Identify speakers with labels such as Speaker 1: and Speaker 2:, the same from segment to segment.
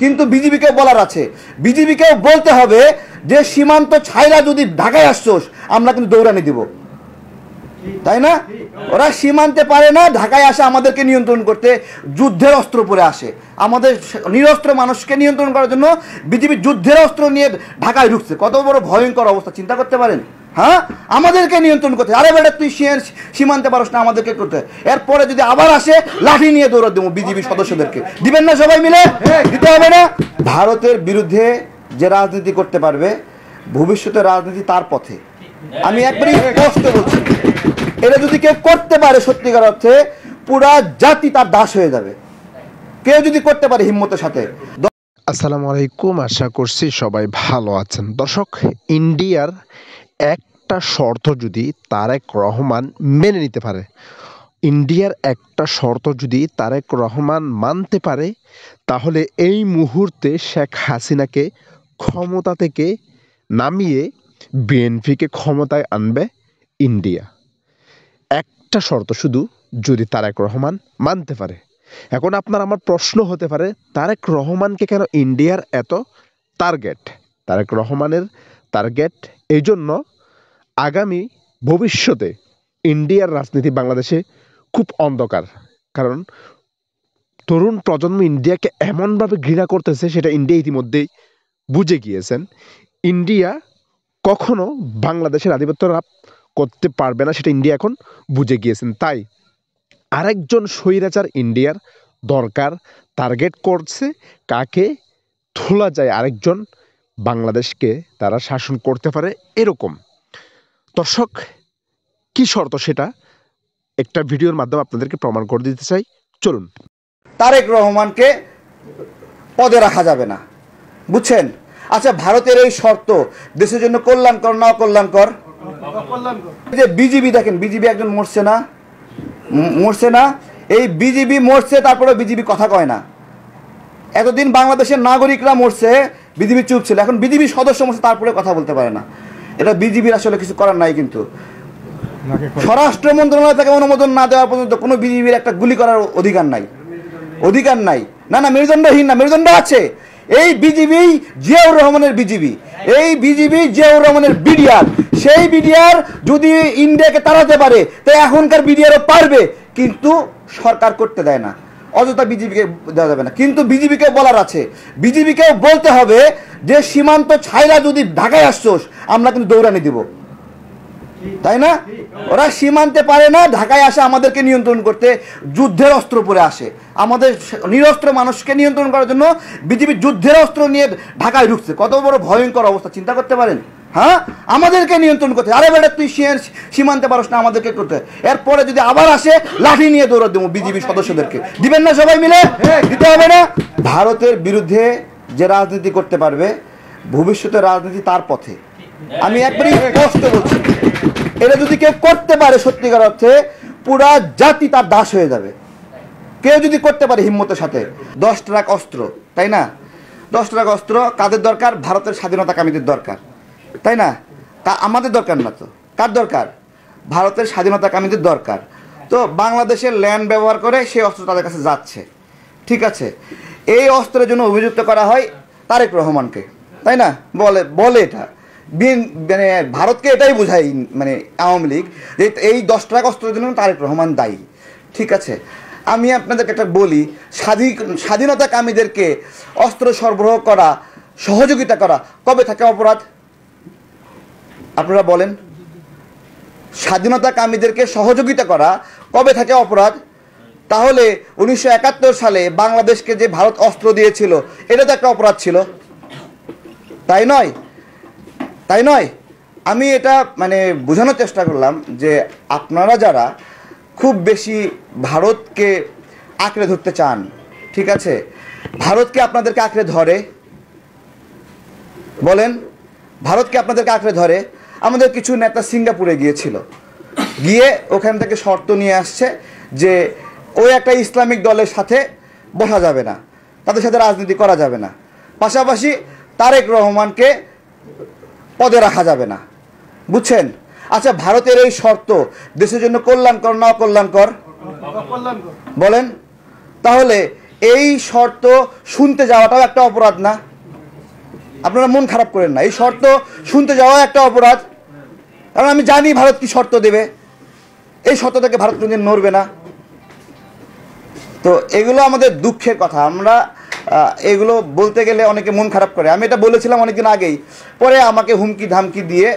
Speaker 1: কিন্তু বিজিবিকে বলার আছে বিজিবিকেও বলতে হবে যে সীমান্ত ছাইরা যদি ঢাকায় আসছোস আমরা কিন্তু দৌড়ানি দিব তাই না ওরা সীমান্তে পারে না ঢাকায় আসে আমাদেরকে নিয়ন্ত্রণ করতে যুদ্ধের অস্ত্র পরে আসে আমাদের নিরস্ত্র মানুষকে নিয়ন্ত্রণ করার জন্য বিজেপি যুদ্ধের অস্ত্র নিয়ে ঢাকায় ঢুকছে কত বড় ভয়ঙ্কর অবস্থা চিন্তা করতে পারেন হ্যাঁ আমাদেরকে নিয়ন্ত্রণ করতে আরে বেটা তুই সীমান্তে পারস না আমাদেরকে করতে এরপরে যদি আবার আসে লাঠি নিয়ে দৌড় দেবো বিজেপি সদস্যদেরকে দিবেন না সবাই মিলে দিতে হবে না ভারতের বিরুদ্ধে যে রাজনীতি করতে পারবে ভবিষ্যতে রাজনীতি তার পথে আমি একবারই কষ্ট বলছি এটা যদি কেউ করতে পারে সত্যিকার অর্থে
Speaker 2: পুরা জাতি তার দাস হয়ে যাবে কেউ যদি করতে পারে হিম্মতের সাথে আসসালামু আলাইকুম আশা করছি সবাই ভালো আছেন দর্শক ইন্ডিয়ার একটা শর্ত যদি তারেক রহমান মেনে নিতে পারে ইন্ডিয়ার একটা শর্ত যদি তারেক রহমান মানতে পারে তাহলে এই মুহূর্তে শেখ হাসিনাকে ক্ষমতা থেকে নামিয়ে বিএনপিকে ক্ষমতায় আনবে ইন্ডিয়া একটা শর্ত শুধু যদি তারেক রহমান মানতে পারে এখন আপনার আমার প্রশ্ন হতে পারে তারেক রহমানকে কেন ইন্ডিয়ার এত টার্গেট তারেক রহমানের টার্গেট এই জন্য আগামী ভবিষ্যতে ইন্ডিয়ার রাজনীতি বাংলাদেশে খুব অন্ধকার কারণ তরুণ প্রজন্ম ইন্ডিয়াকে এমনভাবে ঘৃণা করতেছে সেটা ইন্ডিয়া ইতিমধ্যেই বুঝে গিয়েছেন ইন্ডিয়া কখনও বাংলাদেশের আধিপত্য লাভ করতে পারবে না সেটা ইন্ডিয়া এখন বুঝে গিয়েছেন তাই আরেকজন স্বৈরাচার ইন্ডিয়ার দরকার টার্গেট করছে কাকে ধোলা যায় আরেকজন বাংলাদেশকে তারা শাসন করতে পারে এরকম দর্শক কি শর্ত সেটা একটা ভিডিওর মাধ্যমে আপনাদেরকে প্রমাণ করে দিতে চাই চলুন তারেক রহমানকে পদে
Speaker 1: রাখা যাবে না বুঝছেন আচ্ছা ভারতের এই শর্ত দেশের জন্য কল্যাণকর না অকল্যাণকর যে বিজিবি দেখেন বিজিবি একজন মরছে না মরছে না এই বিজিবি মরছে তারপরে বিজিবি কথা কয় না এতদিন বাংলাদেশের নাগরিকরা মরছে বিজিবি চুপ ছিল এখন বিজিবি সদস্য সমস্যা তারপরে কথা বলতে পারে না এটা বিজিবির আসলে কিছু করার নাই কিন্তু স্বরাষ্ট্র মন্ত্রণালয় থেকে অনুমোদন না দেওয়া পর্যন্ত কোনো বিজিবির একটা গুলি করার অধিকার নাই অধিকার নাই না না মেরুদণ্ডহীন না মেরুদণ্ড আছে এই বিজিবি জিয়াউর রহমানের বিজিবি এই বিজিবি জিয়াউর রহমানের বিডিআর সেই বিডিআর যদি ইন্ডিয়াকে তাড়াতে পারে তাই এখনকার বিডিআরও পারবে কিন্তু সরকার করতে দেয় না অযথা বিজেপিকে দেওয়া যাবে না কিন্তু বিজেপিকে বলার আছে বিজেপিকেও বলতে হবে যে সীমান্ত ছাইরা যদি ঢাকায় আসছোস আমরা কিন্তু দৌড়ানি দিব তাই না ওরা সীমান্তে পারে না ঢাকায় আসে আমাদেরকে নিয়ন্ত্রণ করতে যুদ্ধের অস্ত্র পরে আসে আমাদের নিরস্ত্র মানুষকে নিয়ন্ত্রণ করার জন্য বিজেপি যুদ্ধের অস্ত্র নিয়ে ঢাকায় ঢুকছে কত বড় ভয়ঙ্কর অবস্থা চিন্তা করতে পারেন হ্যাঁ আমাদেরকে নিয়ন্ত্রণ করতে আরে বেটা তুই সীমান্তে পারস না আমাদেরকে করতে এরপরে যদি আবার আসে লাঠি নিয়ে দৌড়া দেবো বিজেপি সদস্যদেরকে দিবেন না সবাই মিলে দিতে হবে না ভারতের বিরুদ্ধে যে রাজনীতি করতে পারবে ভবিষ্যতে রাজনীতি তার পথে আমি একবারই স্পষ্ট বলছি এটা যদি কেউ করতে পারে সত্যিকার অর্থে পুরা জাতি তার দাস হয়ে যাবে কেউ যদি করতে পারে হিম্মতের সাথে দশ ট্রাক অস্ত্র তাই না দশ ট্রাক অস্ত্র কাদের দরকার ভারতের স্বাধীনতাকামীদের দরকার তাই না তা আমাদের দরকার না তো কার দরকার ভারতের স্বাধীনতাকামীদের দরকার তো বাংলাদেশের ল্যান্ড ব্যবহার করে সেই অস্ত্র তাদের কাছে যাচ্ছে ঠিক আছে এই অস্ত্রের জন্য অভিযুক্ত করা হয় তারেক রহমানকে তাই না বলে বলে এটা মানে ভারতকে এটাই বোঝায় মানে আওয়ামী লীগ যে এই দশ টাকা অস্ত্রের জন্য তারেক রহমান দায়ী ঠিক আছে আমি আপনাদেরকে একটা বলি স্বাধীন স্বাধীনতাকামীদেরকে অস্ত্র সরবরাহ করা সহযোগিতা করা কবে থাকে অপরাধ আপনারা বলেন স্বাধীনতাকামীদেরকে সহযোগিতা করা কবে থেকে অপরাধ তাহলে উনিশশো সালে বাংলাদেশকে যে ভারত অস্ত্র দিয়েছিল এটা তো একটা অপরাধ ছিল তাই নয় তাই নয় আমি এটা মানে বোঝানোর চেষ্টা করলাম যে আপনারা যারা খুব বেশি ভারতকে আঁকড়ে ধরতে চান ঠিক আছে ভারতকে আপনাদেরকে আঁকড়ে ধরে বলেন ভারতকে আপনাদেরকে আঁকড়ে ধরে আমাদের কিছু নেতা সিঙ্গাপুরে গিয়েছিল গিয়ে ওখান থেকে শর্ত নিয়ে আসছে যে ওই একটা ইসলামিক দলের সাথে বসা যাবে না তাদের সাথে রাজনীতি করা যাবে না পাশাপাশি তারেক রহমানকে পদে রাখা যাবে না বুঝছেন আচ্ছা ভারতের এই শর্ত দেশের জন্য কল্যাণকর না কল্যাণকর বলেন তাহলে এই শর্ত শুনতে যাওয়াটাও একটা অপরাধ না আপনারা মন খারাপ করেন না এই শর্ত শুনতে যাওয়া একটা অপরাধ কারণ আমি জানি ভারত কি শর্ত দেবে এই শর্ত থেকে ভারত কোনদিন নড়বে না তো এগুলো আমাদের দুঃখের কথা আমরা এগুলো বলতে গেলে অনেকে মন খারাপ করে আমি এটা বলেছিলাম অনেকদিন আগেই পরে আমাকে হুমকি ধামকি দিয়ে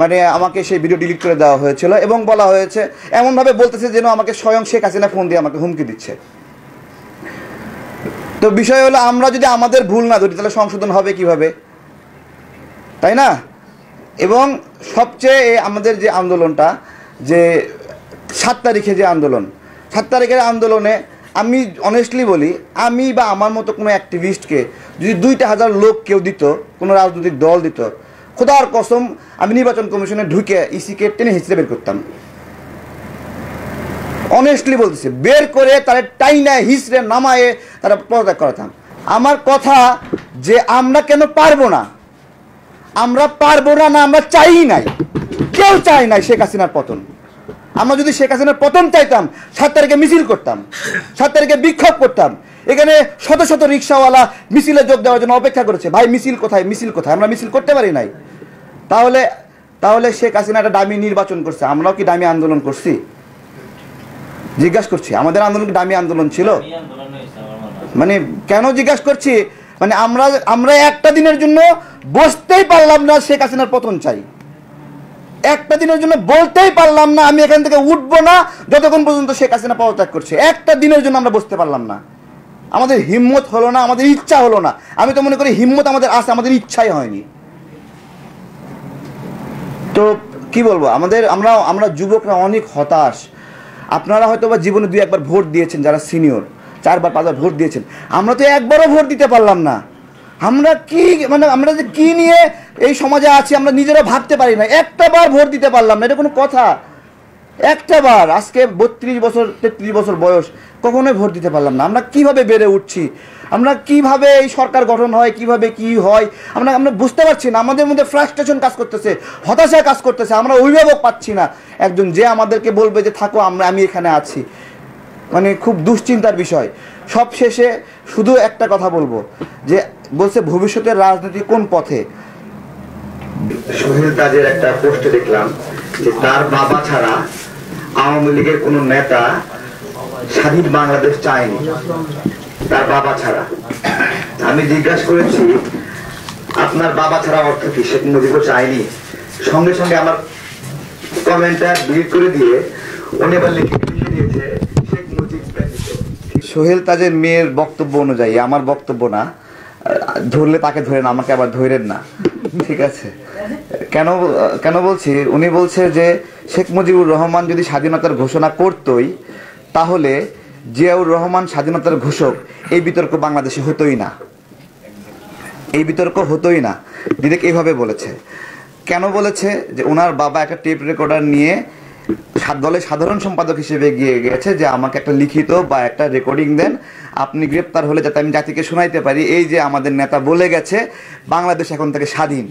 Speaker 1: মানে আমাকে সেই ভিডিও ডিলিট করে দেওয়া হয়েছিল এবং বলা হয়েছে এমনভাবে বলতেছে যেন আমাকে স্বয়ং শেখ হাসিনা ফোন দিয়ে আমাকে হুমকি দিচ্ছে তো বিষয় হলো আমরা যদি আমাদের ভুল না ধরি তাহলে সংশোধন হবে কিভাবে তাই না এবং সবচেয়ে আমাদের যে আন্দোলনটা যে সাত তারিখে যে আন্দোলন সাত তারিখের আন্দোলনে আমি অনেস্টলি বলি আমি বা আমার মতো কোনো অ্যাক্টিভিস্টকে যদি দুইটা হাজার লোক কেউ দিত কোনো রাজনৈতিক দল দিত খোদার কসম আমি নির্বাচন কমিশনে ঢুকে ইসিকে e টেনে হিসেবে বের করতাম অনেস্টলি বলতেছে বের করে তারা টাইনে হিসড়ে নামায়ে তারা পদত্যাগ করাতাম আমার কথা যে আমরা কেন পারবো না আমরা পারবো না না আমরা চাই নাই কেউ চাই নাই শেখ হাসিনার পতন আমরা যদি শেখ হাসিনার পতন চাইতাম সাত তারিখে মিছিল করতাম সাত তারিখে বিক্ষোভ করতাম এখানে শত শত রিক্সাওয়ালা মিছিলে যোগ দেওয়ার জন্য অপেক্ষা করেছে ভাই মিছিল কোথায় মিছিল কোথায় আমরা মিছিল করতে পারি নাই তাহলে তাহলে শেখ হাসিনা একটা দামি নির্বাচন করছে আমরাও কি দামি আন্দোলন করছি জিজ্ঞাসা করছি আমাদের আন্দোলন দামি আন্দোলন ছিল মানে কেন জিজ্ঞাসা করছি মানে আমরা আমরা একটা দিনের জন্য বসতেই পারলাম না শেখ হাসিনার পতন চাই একটা দিনের জন্য বলতেই পারলাম না আমি এখান থেকে উঠবো না যতক্ষণ পর্যন্ত শেখ হাসিনা পদত্যাগ করছে একটা দিনের জন্য আমরা বসতে পারলাম না আমাদের হিম্মত হলো না আমাদের ইচ্ছা হলো না আমি তো মনে করি হিম্মত আমাদের আসে আমাদের ইচ্ছাই হয়নি তো কি বলবো আমাদের আমরা আমরা যুবকরা অনেক হতাশ আপনারা হয়তো বা জীবনে দুই একবার ভোট দিয়েছেন যারা সিনিয়র চারবার পাঁচবার ভোট দিয়েছেন আমরা তো একবারও ভোট দিতে পারলাম না আমরা কি মানে আমরা যে কী নিয়ে এই সমাজে আছি আমরা নিজেরা ভাবতে পারি না একটা বার ভোট দিতে পারলাম না এটা কোনো কথা একটা বার আজকে বত্রিশ বছর তেত্রিশ বছর বয়স কখনোই ভোট দিতে পারলাম না আমরা কিভাবে বেড়ে উঠছি আমরা কিভাবে এই সরকার গঠন হয় কিভাবে কি হয় আমরা আমরা বুঝতে পারছি না আমাদের মধ্যে ফ্রাস্ট্রেশন কাজ করতেছে হতাশা কাজ করতেছে আমরা অভিভাবক পাচ্ছি না একজন যে আমাদেরকে বলবে যে থাকো আমরা আমি এখানে আছি মানে খুব দুশ্চিন্তার বিষয় সব শেষে শুধু একটা কথা বলবো যে বলছে ভবিষ্যতের রাজনীতি কোন পথে সোহেল তাজের একটা পোস্টে দেখলাম যে তার বাবা ছাড়া আওয়ামী লীগের কোনো নেতা স্বাধীন বাংলাদেশ চায়নি তার বাবা ছাড়া আমি জিজ্ঞাসা করেছি আপনার বাবা ছাড়া অর্থ কি শেখ মুজিবও চায়নি সঙ্গে সঙ্গে আমার কমেন্টটা ডিলিট করে দিয়ে অনেক লিখে দিয়েছে সোহেল তাজের মেয়ের বক্তব্য অনুযায়ী আমার বক্তব্য না ধরলে তাকে ধরেন আমাকে আবার ধরেন না ঠিক আছে কেন কেন বলছি উনি বলছে যে শেখ মুজিবুর রহমান যদি স্বাধীনতার ঘোষণা করতই তাহলে জিয়াউর রহমান স্বাধীনতার ঘোষক এই বিতর্ক বাংলাদেশে হতোই না এই বিতর্ক হতোই না দিদি এইভাবে বলেছে কেন বলেছে যে ওনার বাবা একটা টেপ রেকর্ডার নিয়ে দলের সাধারণ সম্পাদক হিসেবে গিয়ে গেছে যে আমাকে একটা লিখিত বা একটা রেকর্ডিং দেন আপনি গ্রেপ্তার হলে যাতে আমি জাতিকে শোনাইতে পারি এই যে আমাদের নেতা বলে গেছে বাংলাদেশ এখন থেকে স্বাধীন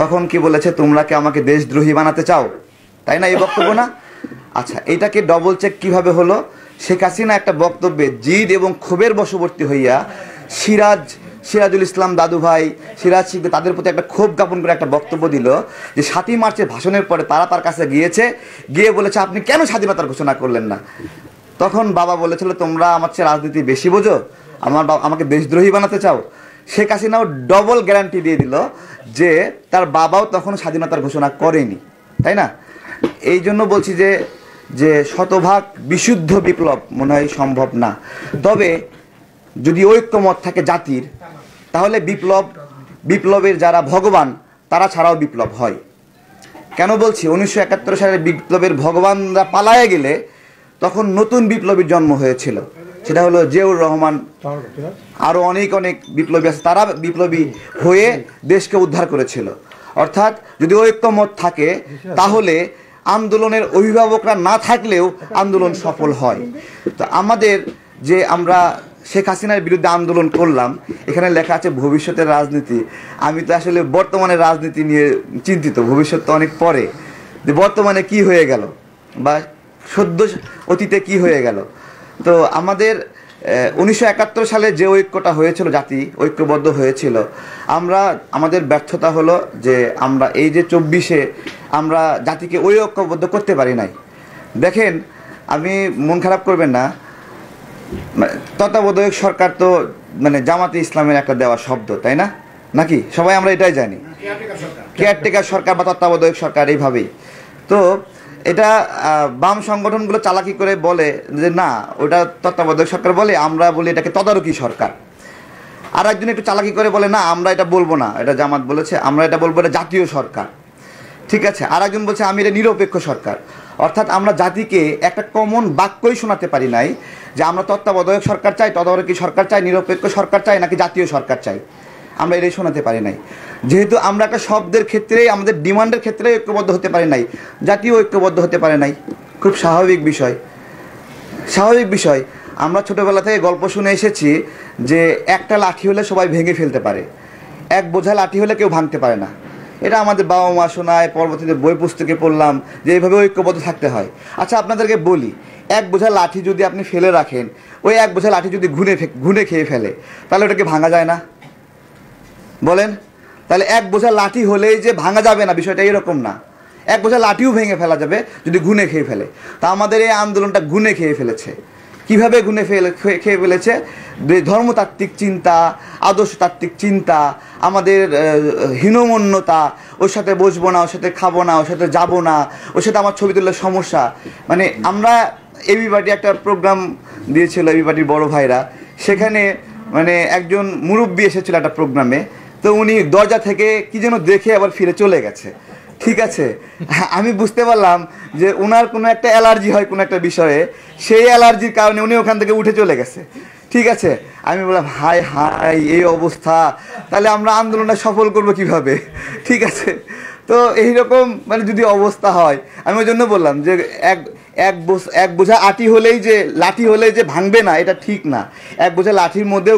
Speaker 1: তখন কি বলেছে তোমরা কি আমাকে দেশদ্রোহী বানাতে চাও তাই না এই বক্তব্য না আচ্ছা এটাকে ডবল চেক কিভাবে হলো শেখ হাসিনা একটা বক্তব্যে জিদ এবং ক্ষোভের বশবর্তী হইয়া সিরাজ সিরাজুল ইসলাম দাদু ভাই সিরাজ শিখবে তাদের প্রতি একটা ক্ষোভ জ্ঞাপন করে একটা বক্তব্য দিল যে সাতই মার্চের ভাষণের পরে তারা তার কাছে গিয়েছে গিয়ে বলেছে আপনি কেন স্বাধীনতার ঘোষণা করলেন না তখন বাবা বলেছিল তোমরা আমার চেয়ে রাজনীতি বেশি বোঝো আমার আমাকে দেশদ্রোহী বানাতে চাও শেখ হাসিনাও ডবল গ্যারান্টি দিয়ে দিল যে তার বাবাও তখন স্বাধীনতার ঘোষণা করেনি তাই না এই জন্য বলছি যে যে শতভাগ বিশুদ্ধ বিপ্লব মনে হয় সম্ভব না তবে যদি ঐক্যমত থাকে জাতির তাহলে বিপ্লব বিপ্লবের যারা ভগবান তারা ছাড়াও বিপ্লব হয় কেন বলছি উনিশশো একাত্তর সালের বিপ্লবের ভগবানরা পালায়ে গেলে তখন নতুন বিপ্লবীর জন্ম হয়েছিল সেটা হলো জিয়াউর রহমান আরও অনেক অনেক বিপ্লবী আছে তারা বিপ্লবী হয়ে দেশকে উদ্ধার করেছিল অর্থাৎ যদি ঐক্যমত থাকে তাহলে আন্দোলনের অভিভাবকরা না থাকলেও আন্দোলন সফল হয় তো আমাদের যে আমরা শেখ হাসিনার বিরুদ্ধে আন্দোলন করলাম এখানে লেখা আছে ভবিষ্যতের রাজনীতি আমি তো আসলে বর্তমানে রাজনীতি নিয়ে চিন্তিত ভবিষ্যৎ তো অনেক পরে যে বর্তমানে কি হয়ে গেল বা সদ্য অতীতে কি হয়ে গেল তো আমাদের উনিশশো সালে যে ঐক্যটা হয়েছিল জাতি ঐক্যবদ্ধ হয়েছিল আমরা আমাদের ব্যর্থতা হলো যে আমরা এই যে চব্বিশে আমরা জাতিকে ওই ঐক্যবদ্ধ করতে পারি নাই দেখেন আমি মন খারাপ করবেন না মানে তত্ত্বাবধায়ক সরকার তো মানে জামাতে ইসলামের একটা দেওয়া শব্দ তাই না নাকি সবাই আমরা এটাই জানি কেয়ারটেকার সরকার বা তত্ত্বাবধায়ক সরকার এইভাবেই তো এটা বাম সংগঠনগুলো চালাকি করে বলে যে না ওটা তত্ত্বাবধায়ক সরকার বলে আমরা বলি এটাকে তদারকি সরকার আর একজন একটু চালাকি করে বলে না আমরা এটা বলবো না এটা জামাত বলেছে আমরা এটা বলবো এটা জাতীয় সরকার ঠিক আছে আর একজন বলছে আমি এটা নিরপেক্ষ সরকার অর্থাৎ আমরা জাতিকে একটা কমন বাক্যই শোনাতে পারি নাই যে আমরা তত্ত্বাবধায়ক সরকার চাই তদারকি সরকার চাই নিরপেক্ষ সরকার চাই নাকি জাতীয় সরকার চাই আমরা এটাই শোনাতে পারি নাই যেহেতু আমরা একটা শব্দের ক্ষেত্রেই আমাদের ডিমান্ডের ক্ষেত্রে ঐক্যবদ্ধ হতে পারি নাই জাতীয় ঐক্যবদ্ধ হতে পারে নাই খুব স্বাভাবিক বিষয় স্বাভাবিক বিষয় আমরা ছোটোবেলা থেকে গল্প শুনে এসেছি যে একটা লাঠি হলে সবাই ভেঙে ফেলতে পারে এক বোঝা লাঠি হলে কেউ ভাঙতে পারে না এটা আমাদের বাবা মা শোনায় পরবর্তীতে বই পুস্তকে পড়লাম যে এইভাবে ঐক্যবদ্ধ থাকতে হয় আচ্ছা আপনাদেরকে বলি এক বোঝা লাঠি যদি আপনি ফেলে রাখেন ওই এক বোঝা লাঠি যদি ঘুনে ঘুনে খেয়ে ফেলে তাহলে ওটাকে ভাঙা যায় না বলেন তাহলে এক বোঝা লাঠি হলেই যে ভাঙা যাবে না বিষয়টা এরকম না এক বোঝা লাঠিও ভেঙে ফেলা যাবে যদি গুনে খেয়ে ফেলে তা আমাদের এই আন্দোলনটা গুনে খেয়ে ফেলেছে কিভাবে গুনে ফেলে খেয়ে ফেলেছে ধর্মতাত্ত্বিক চিন্তা আদর্শতাত্ত্বিক চিন্তা আমাদের হীনমন্যতা ওর সাথে বসবো না ওর সাথে খাবো না ওর সাথে যাবো না ওর সাথে আমার ছবি তোলার সমস্যা মানে আমরা এবি পার্টি একটা প্রোগ্রাম দিয়েছিল এবি পার্টির বড় ভাইরা সেখানে মানে একজন মুরব্বী এসেছিল একটা প্রোগ্রামে তো উনি দরজা থেকে কি যেন দেখে আবার ফিরে চলে গেছে ঠিক আছে আমি বুঝতে পারলাম যে ওনার কোনো একটা অ্যালার্জি হয় কোনো একটা বিষয়ে সেই অ্যালার্জির কারণে উনি ওখান থেকে উঠে চলে গেছে ঠিক আছে আমি বললাম হাই হাই এই অবস্থা তাহলে আমরা আন্দোলনটা সফল করব কিভাবে ঠিক আছে তো এইরকম মানে যদি অবস্থা হয় আমি ওই জন্য বললাম যে এক এক এক বোঝা আটি হলেই যে লাঠি হলেই যে ভাঙবে না এটা ঠিক না এক বোঝা লাঠির মধ্যেও